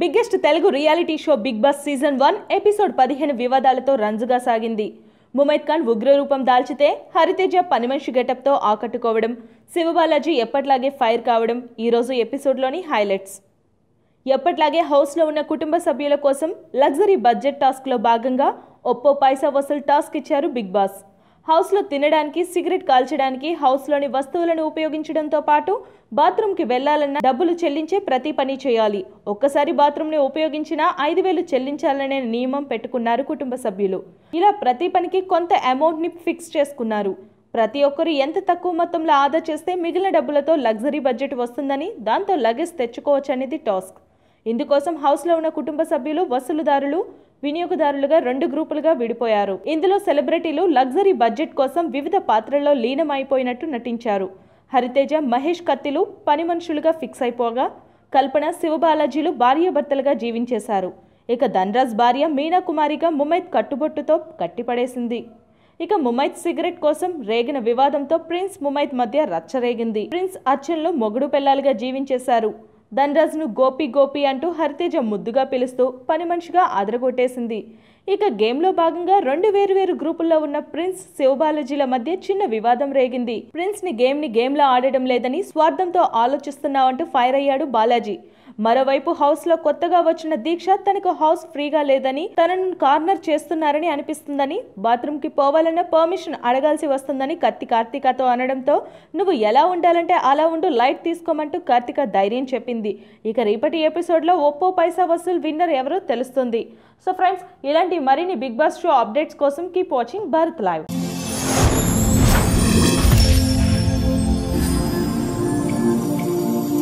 biggest Telugu reality show Bigg Boss season one episode పదిహేను వివాదాలతో రంజుగా సాగింది ముమైద్ ఖాన్ ఉగ్రరూపం దాల్చితే హరితేజ పని మనిషి గెటప్తో ఆకట్టుకోవడం శివబాలాజీ ఎప్పట్లాగే ఫైర్ కావడం ఈరోజు ఎపిసోడ్లోని హైలైట్స్ ఎప్పట్లాగే హౌస్లో ఉన్న కుటుంబ సభ్యుల కోసం లగ్జరీ బడ్జెట్ టాస్క్లో భాగంగా ఒప్పో పైసా వసూలు టాస్క్ ఇచ్చారు బిగ్ బాస్ హౌస్లో తినడానికి సిగరెట్ కాల్చడానికి హౌస్లోని వస్తువులను ఉపయోగించడంతో పాటు బాత్రూంకి వెళ్లాలన్న డబ్బులు చెల్లించే ప్రతి పని చేయాలి ఒక్కసారి బాత్రూంని ఉపయోగించినా ఐదు వేలు చెల్లించాలనే నియమం పెట్టుకున్నారు కుటుంబ సభ్యులు ఇలా ప్రతి పనికి కొంత అమౌంట్ని ఫిక్స్ చేసుకున్నారు ప్రతి ఒక్కరు ఎంత తక్కువ మొత్తంలో ఆదా చేస్తే మిగిలిన డబ్బులతో లగ్జరీ బడ్జెట్ వస్తుందని దాంతో లగేజ్ తెచ్చుకోవచ్చనేది టాస్క్ ఇందుకోసం హౌస్లో ఉన్న కుటుంబ సభ్యులు వసూలుదారులు వినియోగదారులుగా రెండు గ్రూపులుగా విడిపోయారు ఇందులో సెలబ్రిటీలు లగ్జరీ బడ్జెట్ కోసం వివిధ పాత్రల్లో లీనమైపోయినట్టు నటించారు హరితేజ మహేష్ కత్తిలు పని మనుషులుగా ఫిక్స్ అయిపోగా కల్పన శివబాలాజీలు భార్యాభర్తలుగా జీవించేశారు ఇక ధన్రాజ్ భార్య మీనా కుమారిగా ముమైత్ కట్టుబొట్టుతో కట్టిపడేసింది ఇక ముమైత్ సిగరెట్ కోసం రేగిన వివాదంతో ప్రిన్స్ ముమైత్ మధ్య రచ్చరేగింది ప్రిన్స్ అర్చన్లు మొగుడు పిల్లలుగా జీవించేశారు ధనరాజ్ను గోపి గోపి అంటూ హరితేజ ముద్దుగా పిలుస్తూ పని మనిషిగా ఆదరగొట్టేసింది ఇక గేమ్లో భాగంగా రెండు వేరు వేరు గ్రూపుల్లో ఉన్న ప్రిన్స్ శివబాలజీల మధ్య చిన్న వివాదం రేగింది ప్రిన్స్ ని గేమ్ ని గేమ్లా ఆడడం లేదని స్వార్థంతో ఆలోచిస్తున్నావంటూ ఫైర్ అయ్యాడు బాలాజీ మరోవైపు హౌస్ లో కొత్తగా వచ్చిన దీక్ష తనకు హౌస్ ఫ్రీగా లేదని తనను కార్నర్ చేస్తున్నారని అనిపిస్తుందని బాత్రూమ్ కి పోవాలన్న పర్మిషన్ అడగాల్సి వస్తుందని కత్తి కార్తికతో అనడంతో నువ్వు ఎలా ఉండాలంటే అలా ఉండు లైట్ తీసుకోమంటూ కార్తిక ధైర్యం చెప్పింది ఇక రేపటి ఎపిసోడ్లో ఒప్పో పైసా వసూల్ విన్నర్ ఎవరో తెలుస్తుంది సో ఫ్రెండ్స్ ఇలాంటి మరిన్ని బిగ్ బాస్ షో అప్డేట్స్ కోసం కీప్ వాచింగ్ భారత్ లైవ్